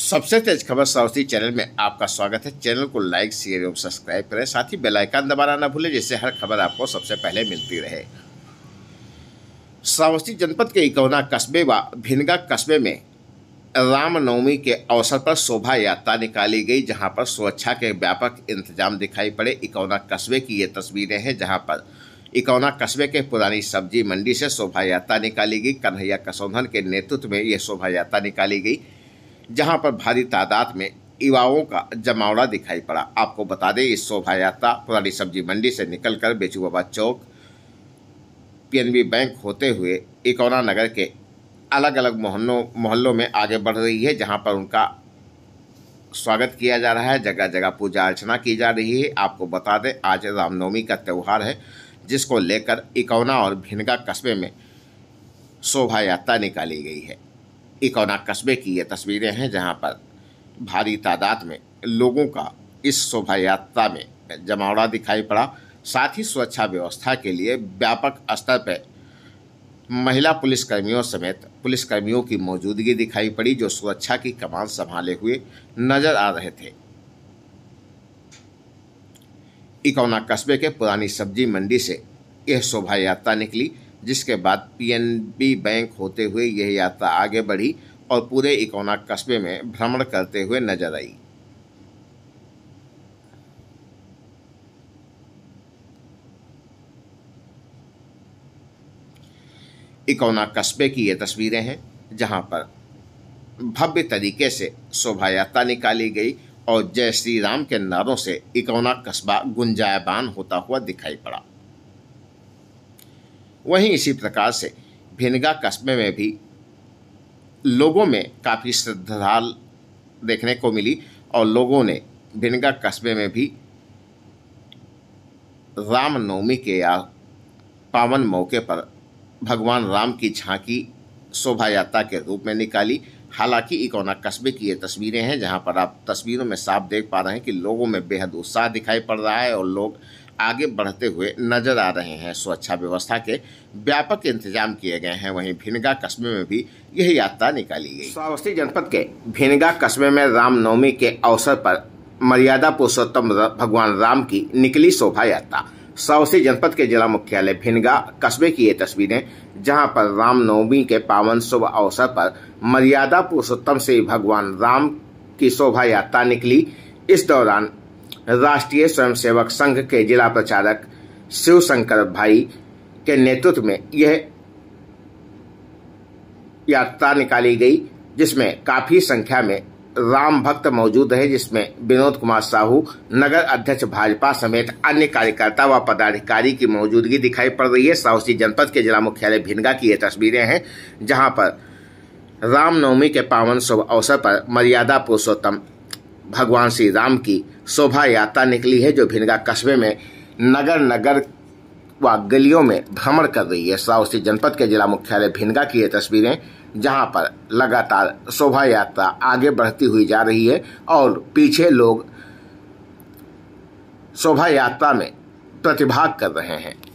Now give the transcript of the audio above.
सबसे तेज खबर Southee channel में आपका स्वागत है चैनल को लाइक शेयर एवं सब्सक्राइब करें साथ ही बेल आइकन दबाना ना भूलें जिससे हर खबर आपको सबसे पहले मिलती रहे श्रावस्ती जनपद के इकौना कस्बे व भिनगा कस्बे में रामनवमी के अवसर पर शोभा यात्रा निकाली गई जहां पर सुरक्षा के व्यापक इंतजाम दिखाई पड़े इकौना कस्बे की ये तस्वीरें हैं जहाँ पर इकौना कस्बे के पुरानी सब्जी मंडी से शोभा यात्रा निकाली गई कन्हैया कसौधन के नेतृत्व में यह शोभा यात्रा निकाली गई जहां पर भारी तादाद में युवाओं का जमावड़ा दिखाई पड़ा आपको बता दें इस शोभा यात्रा पुरानी सब्जी मंडी से निकलकर बेचू बाबा चौक पीएनबी बैंक होते हुए इकौना नगर के अलग अलग मोहल्लों मोहल्लों में आगे बढ़ रही है जहां पर उनका स्वागत किया जा रहा है जगह जगह पूजा अर्चना की जा रही है आपको बता दें आज रामनवमी का त्यौहार है जिसको लेकर इकौना और भिनगा कस्बे में शोभा यात्रा निकाली गई है इकोना कस्बे की ये तस्वीरें हैं जहां पर भारी तादाद में लोगों का इस शोभा यात्रा में जमावड़ा दिखाई पड़ा साथ ही सुरक्षा व्यवस्था के लिए व्यापक स्तर पर महिला पुलिसकर्मियों समेत पुलिसकर्मियों की मौजूदगी दिखाई पड़ी जो सुरक्षा की कमान संभाले हुए नजर आ रहे थे इकौना कस्बे के पुरानी सब्जी मंडी से यह शोभा यात्रा निकली जिसके बाद पीएनबी बैंक होते हुए यह यात्रा आगे बढ़ी और पूरे इकोना कस्बे में भ्रमण करते हुए नजर आई इकोना कस्बे की ये तस्वीरें हैं जहां पर भव्य तरीके से शोभा यात्रा निकाली गई और जय श्री राम के नारों से इकोना कस्बा गुंजायबान होता हुआ दिखाई पड़ा वहीं इसी प्रकार से भिनगा कस्बे में भी लोगों में काफ़ी श्रद्धाल देखने को मिली और लोगों ने भिनगा कस्बे में भी रामनवमी के या पावन मौके पर भगवान राम की झांकी शोभा यात्रा के रूप में निकाली हालांकि इकोना कस्बे की ये तस्वीरें हैं जहां पर आप तस्वीरों में साफ देख पा रहे हैं कि लोगों में बेहद उत्साह दिखाई पड़ रहा है और लोग आगे बढ़ते हुए नजर आ रहे हैं सुरक्षा व्यवस्था के व्यापक इंतजाम किए गए हैं वहीं भिनगा कस्बे में भी यह यात्रा निकाली गई श्रावस्ती जनपद के भिनगा कस्बे में रामनवमी के अवसर पर मर्यादा पुरुषोत्तम भगवान राम की निकली शोभा यात्रा श्रावस्ती जनपद के जिला मुख्यालय भिनगा कस्बे की ये तस्वीरें जहाँ पर रामनवमी के पावन शुभ अवसर पर मर्यादा पुरुषोत्तम से भगवान राम की शोभा यात्रा निकली इस दौरान राष्ट्रीय स्वयंसेवक संघ के जिला प्रचारक शिव शंकर भाई के नेतृत्व में यह यात्रा निकाली गई जिसमें काफी संख्या में राम भक्त मौजूद रहे जिसमें विनोद कुमार साहू नगर अध्यक्ष भाजपा समेत अन्य कार्यकर्ता व पदाधिकारी की मौजूदगी दिखाई पड़ रही है साहसी जनपद के जिला मुख्यालय भिंडगा की ये तस्वीरें हैं जहां पर रामनवमी के पावन शुभ अवसर पर मर्यादा पुरुषोत्तम भगवान श्री राम की शोभा यात्रा निकली है जो भिनगा कस्बे में नगर नगर व गलियों में भ्रमण कर रही है श्रावस्ती जनपद के जिला मुख्यालय भिनगा की ये तस्वीरें जहां पर लगातार शोभा यात्रा आगे बढ़ती हुई जा रही है और पीछे लोग शोभा यात्रा में प्रतिभाग कर रहे हैं